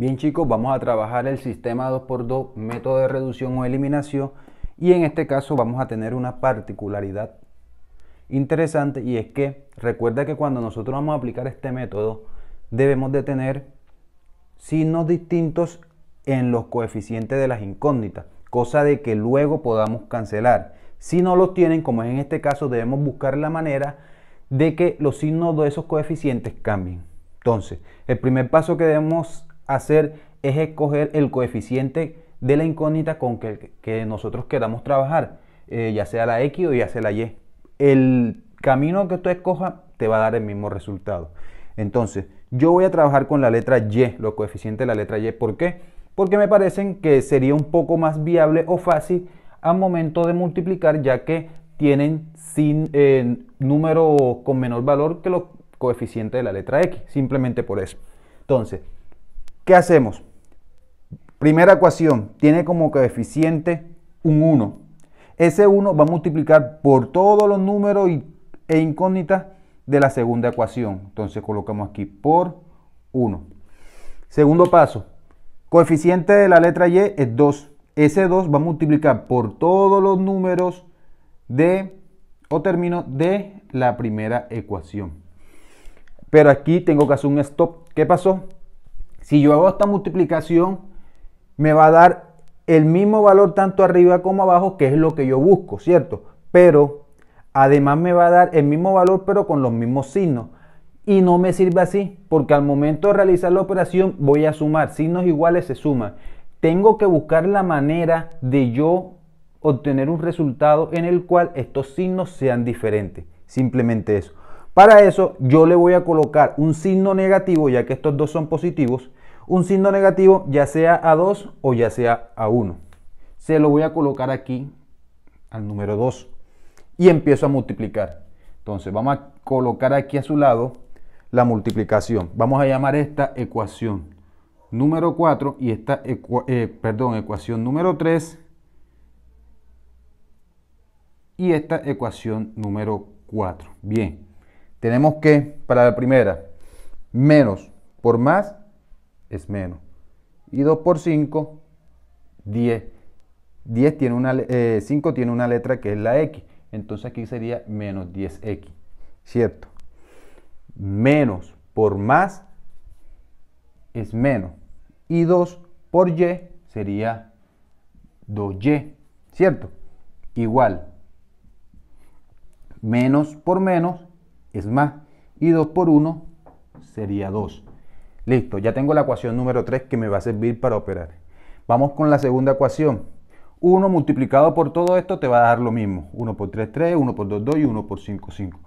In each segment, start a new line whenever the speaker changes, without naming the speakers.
Bien chicos, vamos a trabajar el sistema 2x2, método de reducción o eliminación y en este caso vamos a tener una particularidad interesante y es que recuerda que cuando nosotros vamos a aplicar este método debemos de tener signos distintos en los coeficientes de las incógnitas, cosa de que luego podamos cancelar. Si no los tienen, como es en este caso, debemos buscar la manera de que los signos de esos coeficientes cambien. Entonces, el primer paso que debemos hacer es escoger el coeficiente de la incógnita con que, nosotros queramos trabajar, eh, ya sea la X o ya sea la Y. El camino que tú escojas te va a dar el mismo resultado. Entonces, yo voy a trabajar con la letra Y, los coeficientes de la letra Y. ¿Por qué? Porque me parecen que sería un poco más viable o fácil al momento de multiplicar, ya que tienen sin, eh, número con menor valor que los coeficientes de la letra X, simplemente por eso. Entonces, ¿Qué hacemos? Primera ecuación, tiene como coeficiente un 1. Ese 1 va a multiplicar por todos los números e incógnitas de la segunda ecuación. Entonces colocamos aquí por 1. Segundo paso, coeficiente de la letra Y es 2. Ese 2 va a multiplicar por todos los números de o término de la primera ecuación. Pero aquí tengo que hacer un stop. ¿Qué pasó? Si yo hago esta multiplicación, me va a dar el mismo valor tanto arriba como abajo, que es lo que yo busco, ¿cierto? Pero además me va a dar el mismo valor, pero con los mismos signos. Y no me sirve así, porque al momento de realizar la operación voy a sumar. Signos iguales se suman. Tengo que buscar la manera de yo obtener un resultado en el cual estos signos sean diferentes. Simplemente eso. Para eso yo le voy a colocar un signo negativo, ya que estos dos son positivos, un signo negativo ya sea a 2 o ya sea a 1. Se lo voy a colocar aquí al número 2 y empiezo a multiplicar. Entonces vamos a colocar aquí a su lado la multiplicación. Vamos a llamar esta ecuación número 4 y esta eh, perdón, ecuación número 3 y esta ecuación número 4. Bien. Tenemos que, para la primera, menos por más es menos. Y 2 por 5, 10. 10 tiene una, 5 eh, tiene una letra que es la X. Entonces aquí sería menos 10X. ¿Cierto? Menos por más es menos. Y 2 por Y sería 2Y. ¿Cierto? Igual. Menos por menos es más. Y 2 por 1 sería 2. Listo, ya tengo la ecuación número 3 que me va a servir para operar. Vamos con la segunda ecuación. 1 multiplicado por todo esto te va a dar lo mismo. 1 por 3, 3, 1 por 2, 2 y 1 por 5, 5.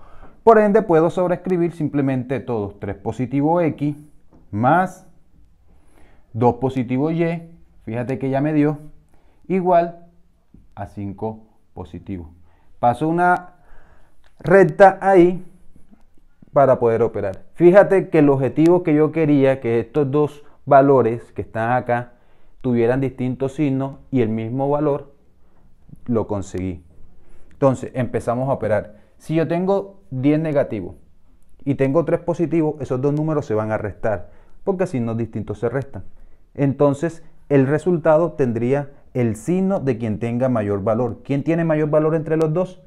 Por ende, puedo sobreescribir simplemente todos. 3 positivo x más 2 positivo y. Fíjate que ya me dio igual a 5 positivo. Paso una recta ahí para poder operar. Fíjate que el objetivo que yo quería que estos dos valores que están acá tuvieran distintos signos y el mismo valor, lo conseguí. Entonces empezamos a operar. Si yo tengo 10 negativos y tengo 3 positivos, esos dos números se van a restar porque signos distintos se restan. Entonces el resultado tendría el signo de quien tenga mayor valor. ¿Quién tiene mayor valor entre los dos?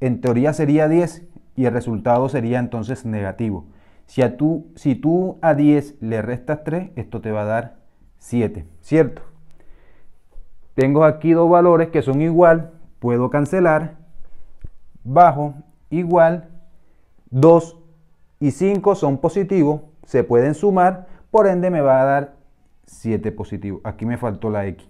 En teoría sería 10 y el resultado sería entonces negativo. Si, a tú, si tú a 10 le restas 3, esto te va a dar 7, ¿cierto? Tengo aquí dos valores que son igual, puedo cancelar, bajo, igual, 2 y 5 son positivos, se pueden sumar, por ende me va a dar 7 positivo. Aquí me faltó la X.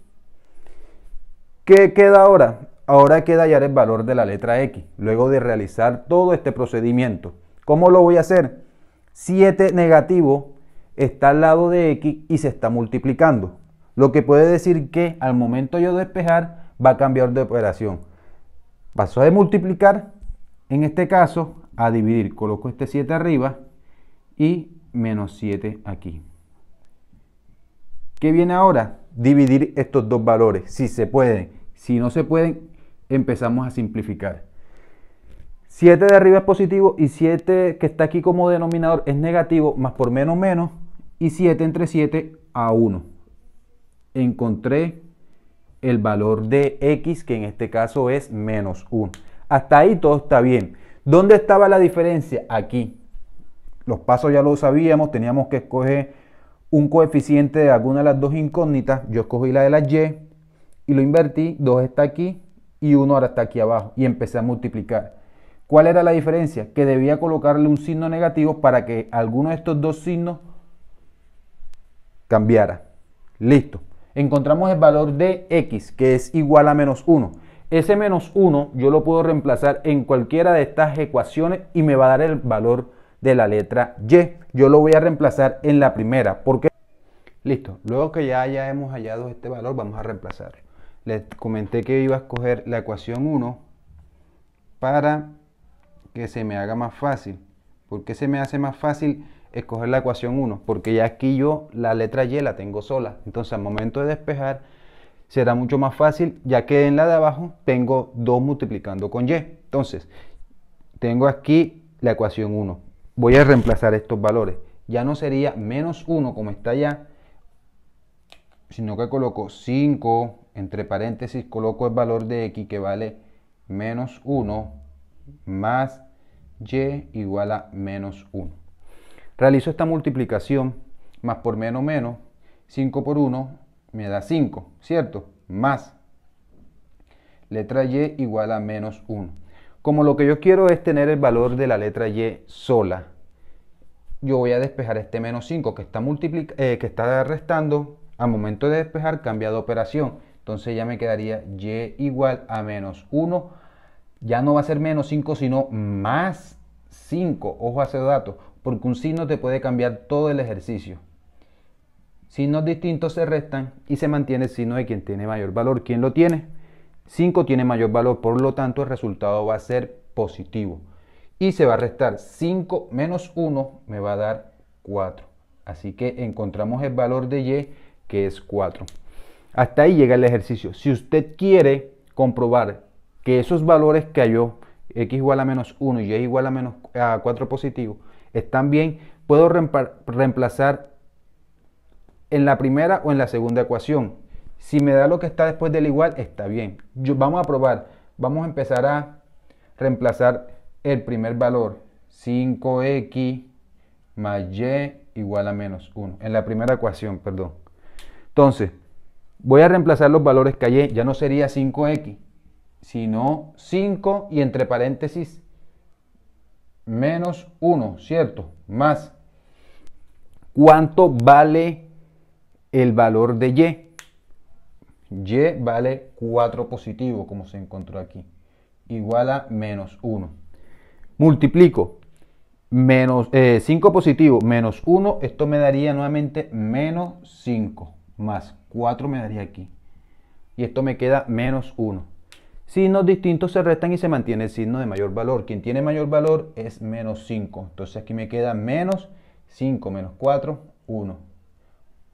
¿Qué queda ahora? Ahora queda hallar el valor de la letra X, luego de realizar todo este procedimiento. ¿Cómo lo voy a hacer? 7 negativo está al lado de X y se está multiplicando. Lo que puede decir que al momento yo despejar va a cambiar de operación. Paso de multiplicar, en este caso, a dividir. Coloco este 7 arriba y menos 7 aquí. ¿Qué viene ahora? Dividir estos dos valores, si se pueden. Si no se pueden, empezamos a simplificar. 7 de arriba es positivo y 7 que está aquí como denominador es negativo, más por menos menos, y 7 entre 7 a 1. Encontré el valor de x, que en este caso es menos 1. Hasta ahí todo está bien. ¿Dónde estaba la diferencia? Aquí. Los pasos ya lo sabíamos, teníamos que escoger un coeficiente de alguna de las dos incógnitas. Yo escogí la de la y y lo invertí. 2 está aquí, y uno ahora está aquí abajo y empecé a multiplicar. ¿Cuál era la diferencia? Que debía colocarle un signo negativo para que alguno de estos dos signos cambiara. Listo. Encontramos el valor de x, que es igual a menos 1. Ese menos 1 yo lo puedo reemplazar en cualquiera de estas ecuaciones y me va a dar el valor de la letra y. Yo lo voy a reemplazar en la primera. porque Listo. Luego que ya hayamos hallado este valor, vamos a reemplazar les comenté que iba a escoger la ecuación 1 para que se me haga más fácil. ¿Por qué se me hace más fácil escoger la ecuación 1? Porque ya aquí yo la letra Y la tengo sola. Entonces al momento de despejar será mucho más fácil ya que en la de abajo tengo 2 multiplicando con Y. Entonces tengo aquí la ecuación 1. Voy a reemplazar estos valores. Ya no sería menos 1 como está allá, sino que coloco 5, entre paréntesis coloco el valor de x que vale menos 1 más y igual a menos 1. Realizo esta multiplicación, más por menos menos, 5 por 1 me da 5, ¿cierto? Más letra y igual a menos 1. Como lo que yo quiero es tener el valor de la letra y sola, yo voy a despejar este menos 5 que está, eh, que está restando a momento de despejar cambia de operación. Entonces ya me quedaría y igual a menos 1. Ya no va a ser menos 5, sino más 5. Ojo a ese dato, porque un signo te puede cambiar todo el ejercicio. Signos distintos se restan y se mantiene el signo de quien tiene mayor valor. ¿Quién lo tiene? 5 tiene mayor valor, por lo tanto el resultado va a ser positivo. Y se va a restar 5 menos 1 me va a dar 4. Así que encontramos el valor de y que es 4. Hasta ahí llega el ejercicio. Si usted quiere comprobar que esos valores que halló x igual a menos 1 y y igual a menos a 4 positivo están bien, puedo reemplazar en la primera o en la segunda ecuación. Si me da lo que está después del igual, está bien. Yo, vamos a probar. Vamos a empezar a reemplazar el primer valor. 5x más y igual a menos 1. En la primera ecuación, perdón. Entonces, voy a reemplazar los valores que hallé. Ya no sería 5x, sino 5 y entre paréntesis menos 1, ¿cierto? Más. ¿Cuánto vale el valor de y? y vale 4 positivo, como se encontró aquí, igual a menos 1. Multiplico 5 eh, positivo menos 1, esto me daría nuevamente menos 5 más 4 me daría aquí. Y esto me queda menos 1. Signos distintos se restan y se mantiene el signo de mayor valor. Quien tiene mayor valor es menos 5. Entonces aquí me queda menos 5 menos 4, 1.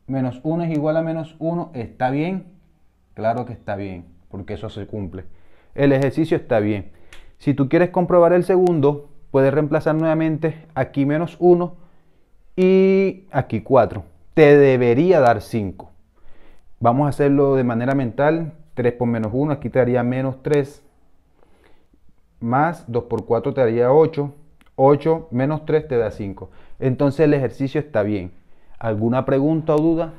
Menos 1 es igual a menos 1. ¿Está bien? Claro que está bien, porque eso se cumple. El ejercicio está bien. Si tú quieres comprobar el segundo, puedes reemplazar nuevamente aquí menos 1 y aquí 4. Te debería dar 5. Vamos a hacerlo de manera mental. 3 por menos 1, aquí te daría menos 3. Más 2 por 4 te daría 8. 8 menos 3 te da 5. Entonces el ejercicio está bien. ¿Alguna pregunta o duda?